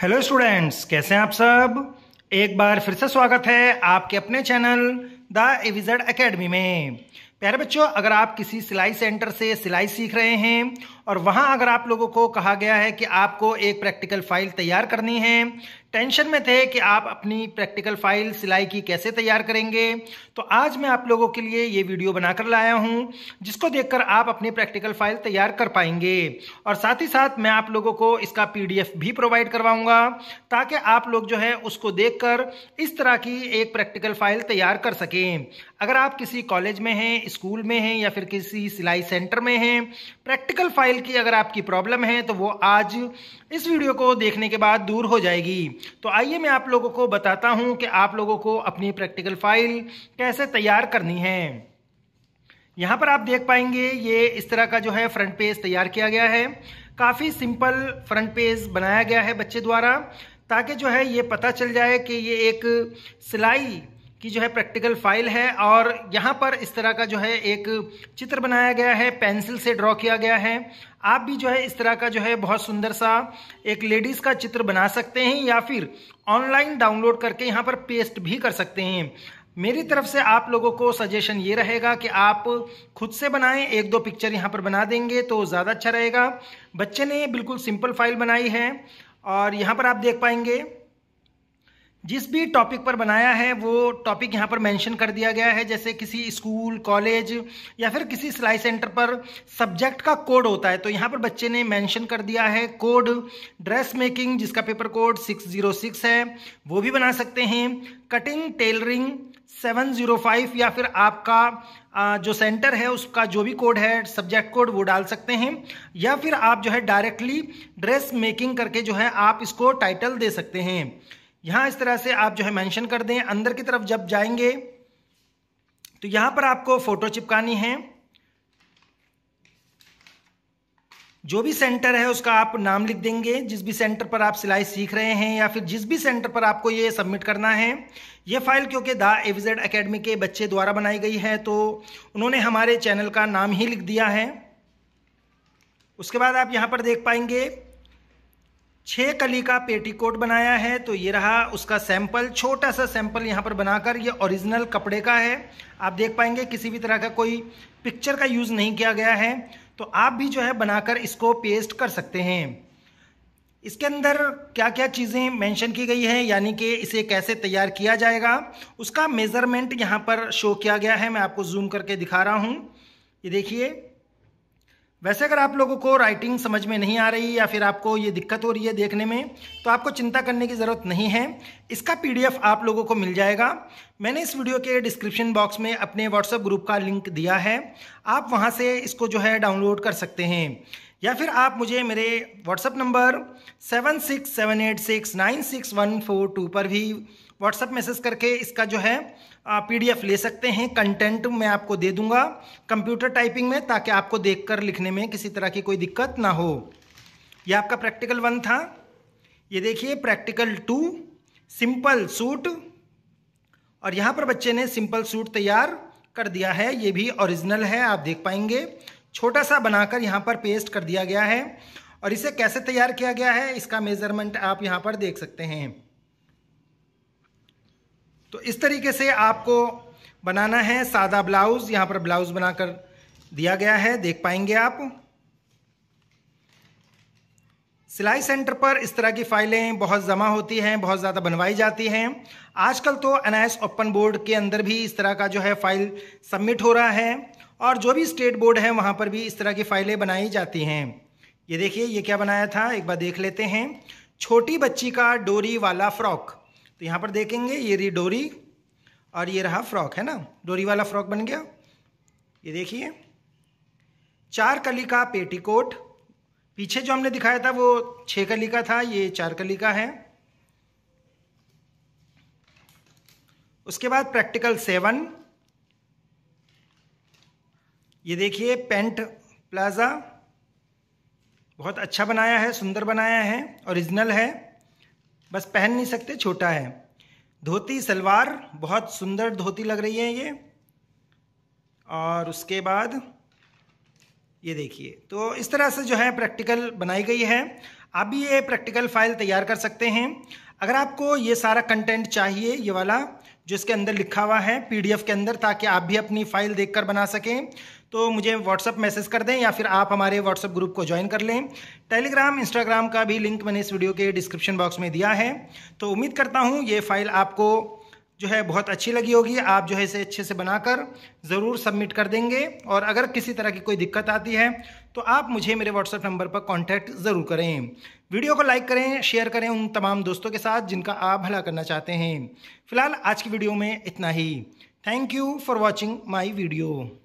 hello students कैसे हैं आप सब एक बार फिर से स्वागत है आपके अपने चैनल द एविजड एकेडमी में प्यारे बच्चों अगर आप किसी सिलाई सेंटर से सिलाई सीख रहे हैं और वहाँ अगर आप लोगों को कहा गया है कि आपको एक प्रैक्टिकल फाइल तैयार करनी है टेंशन में थे कि आप अपनी प्रैक्टिकल फाइल सिलाई की कैसे तैयार करेंगे तो आज मैं आप लोगों के लिए ये वीडियो बनाकर लाया हूँ जिसको देखकर आप अपनी प्रैक्टिकल फाइल तैयार कर पाएंगे और साथ ही साथ मैं आप लोगों को इसका पी भी प्रोवाइड करवाऊँगा ताकि आप लोग जो है उसको देख इस तरह की एक प्रैक्टिकल फाइल तैयार कर सकें अगर आप किसी कॉलेज में हैं स्कूल में हैं या फिर किसी सिलाई सेंटर में हैं प्रैक्टिकल फाइल मोबाइल की अगर आपकी प्रॉब्लम है तो वो आज इस वीडियो को देखने के बाद दूर हो जाएगी तो आइए मैं आप लोगों को बताता हूँ कि आप लोगों को अपनी प्रैक्टिकल फाइल कैसे तैयार करनी है यहाँ पर आप देख पाएंगे ये इस तरह का जो है फ्रंट पेज तैयार किया गया है काफ़ी सिंपल फ्रंट पेज बनाया गया है बच्चे द्वारा ताकि जो है ये पता चल जाए कि ये एक सिलाई की जो है प्रैक्टिकल फाइल है और यहाँ पर इस तरह का जो है एक चित्र बनाया गया है पेंसिल से ड्रॉ किया गया है आप भी जो है इस तरह का जो है बहुत सुंदर सा एक लेडीज़ का चित्र बना सकते हैं या फिर ऑनलाइन डाउनलोड करके यहाँ पर पेस्ट भी कर सकते हैं मेरी तरफ से आप लोगों को सजेशन ये रहेगा कि आप खुद से बनाएं एक दो पिक्चर यहाँ पर बना देंगे तो ज़्यादा अच्छा रहेगा बच्चे ने बिल्कुल सिंपल फाइल बनाई है और यहाँ पर आप देख पाएंगे जिस भी टॉपिक पर बनाया है वो टॉपिक यहाँ पर मेंशन कर दिया गया है जैसे किसी स्कूल कॉलेज या फिर किसी सिलाई सेंटर पर सब्जेक्ट का कोड होता है तो यहाँ पर बच्चे ने मेंशन कर दिया है कोड ड्रेस मेकिंग जिसका पेपर कोड 606 है वो भी बना सकते हैं कटिंग टेलरिंग 705 या फिर आपका जो सेंटर है उसका जो भी कोड है सब्जेक्ट कोड वो डाल सकते हैं या फिर आप जो है डायरेक्टली ड्रेस मेकिंग करके जो है आप इसको टाइटल दे सकते हैं यहां इस तरह से आप जो है मेंशन कर दें अंदर की तरफ जब जाएंगे तो यहां पर आपको फ़ोटो चिपकानी है जो भी सेंटर है उसका आप नाम लिख देंगे जिस भी सेंटर पर आप सिलाई सीख रहे हैं या फिर जिस भी सेंटर पर आपको ये सबमिट करना है ये फाइल क्योंकि दा एविजेड अकेडमी के बच्चे द्वारा बनाई गई है तो उन्होंने हमारे चैनल का नाम ही लिख दिया है उसके बाद आप यहाँ पर देख पाएंगे छः कली का पेटीकोट बनाया है तो ये रहा उसका सैंपल छोटा सा सैंपल यहाँ पर बनाकर ये ओरिजिनल कपड़े का है आप देख पाएंगे किसी भी तरह का कोई पिक्चर का यूज़ नहीं किया गया है तो आप भी जो है बनाकर इसको पेस्ट कर सकते हैं इसके अंदर क्या क्या चीज़ें मेंशन की गई है यानी कि इसे कैसे तैयार किया जाएगा उसका मेज़रमेंट यहाँ पर शो किया गया है मैं आपको जूम करके दिखा रहा हूँ ये देखिए वैसे अगर आप लोगों को राइटिंग समझ में नहीं आ रही या फिर आपको ये दिक्कत हो रही है देखने में तो आपको चिंता करने की ज़रूरत नहीं है इसका पीडीएफ आप लोगों को मिल जाएगा मैंने इस वीडियो के डिस्क्रिप्शन बॉक्स में अपने व्हाट्सएप ग्रुप का लिंक दिया है आप वहाँ से इसको जो है डाउनलोड कर सकते हैं या फिर आप मुझे मेरे WhatsApp number seven six seven eight six nine six one four two पर भी व्हाट्सअप मैसेज करके इसका जो है पीडीएफ ले सकते हैं कंटेंट मैं आपको दे दूंगा कंप्यूटर टाइपिंग में ताकि आपको देखकर लिखने में किसी तरह की कोई दिक्कत ना हो यह आपका प्रैक्टिकल वन था ये देखिए प्रैक्टिकल टू सिंपल सूट और यहाँ पर बच्चे ने सिंपल सूट तैयार कर दिया है ये भी ओरिजिनल है आप देख पाएंगे छोटा सा बनाकर यहाँ पर पेस्ट कर दिया गया है और इसे कैसे तैयार किया गया है इसका मेज़रमेंट आप यहाँ पर देख सकते हैं तो इस तरीके से आपको बनाना है सादा ब्लाउज़ यहाँ पर ब्लाउज़ बनाकर दिया गया है देख पाएंगे आप सिलाई सेंटर पर इस तरह की फाइलें बहुत जमा होती हैं बहुत ज़्यादा बनवाई जाती हैं आजकल तो एनआईएस ओपन बोर्ड के अंदर भी इस तरह का जो है फाइल सबमिट हो रहा है और जो भी स्टेट बोर्ड है वहाँ पर भी इस तरह की फाइलें बनाई जाती हैं ये देखिए ये क्या बनाया था एक बार देख लेते हैं छोटी बच्ची का डोरी वाला फ्रॉक तो यहाँ पर देखेंगे ये रही डोरी और ये रहा फ्रॉक है ना डोरी वाला फ्रॉक बन गया ये देखिए चार कली का पेटीकोट पीछे जो हमने दिखाया था वो छः कली का था ये चार कली का है उसके बाद प्रैक्टिकल सेवन ये देखिए पेंट प्लाजा बहुत अच्छा बनाया है सुंदर बनाया है ओरिजिनल है बस पहन नहीं सकते छोटा है धोती सलवार बहुत सुंदर धोती लग रही है ये और उसके बाद ये देखिए तो इस तरह से जो है प्रैक्टिकल बनाई गई है आप भी ये प्रैक्टिकल फाइल तैयार कर सकते हैं अगर आपको ये सारा कंटेंट चाहिए ये वाला जो इसके अंदर लिखा हुआ है पीडीएफ के अंदर ताकि आप भी अपनी फाइल देखकर बना सकें तो मुझे व्हाट्सअप मैसेज कर दें या फिर आप हमारे व्हाट्सअप ग्रुप को ज्वाइन कर लें टेलीग्राम इंस्टाग्राम का भी लिंक मैंने इस वीडियो के डिस्क्रिप्शन बॉक्स में दिया है तो उम्मीद करता हूँ ये फाइल आपको जो है बहुत अच्छी लगी होगी आप जो है इसे अच्छे से बनाकर ज़रूर सबमिट कर देंगे और अगर किसी तरह की कोई दिक्कत आती है तो आप मुझे मेरे व्हाट्सएप नंबर पर कॉन्टैक्ट ज़रूर करें वीडियो को लाइक करें शेयर करें उन तमाम दोस्तों के साथ जिनका आप भला करना चाहते हैं फिलहाल आज की वीडियो में इतना ही thank you for watching my video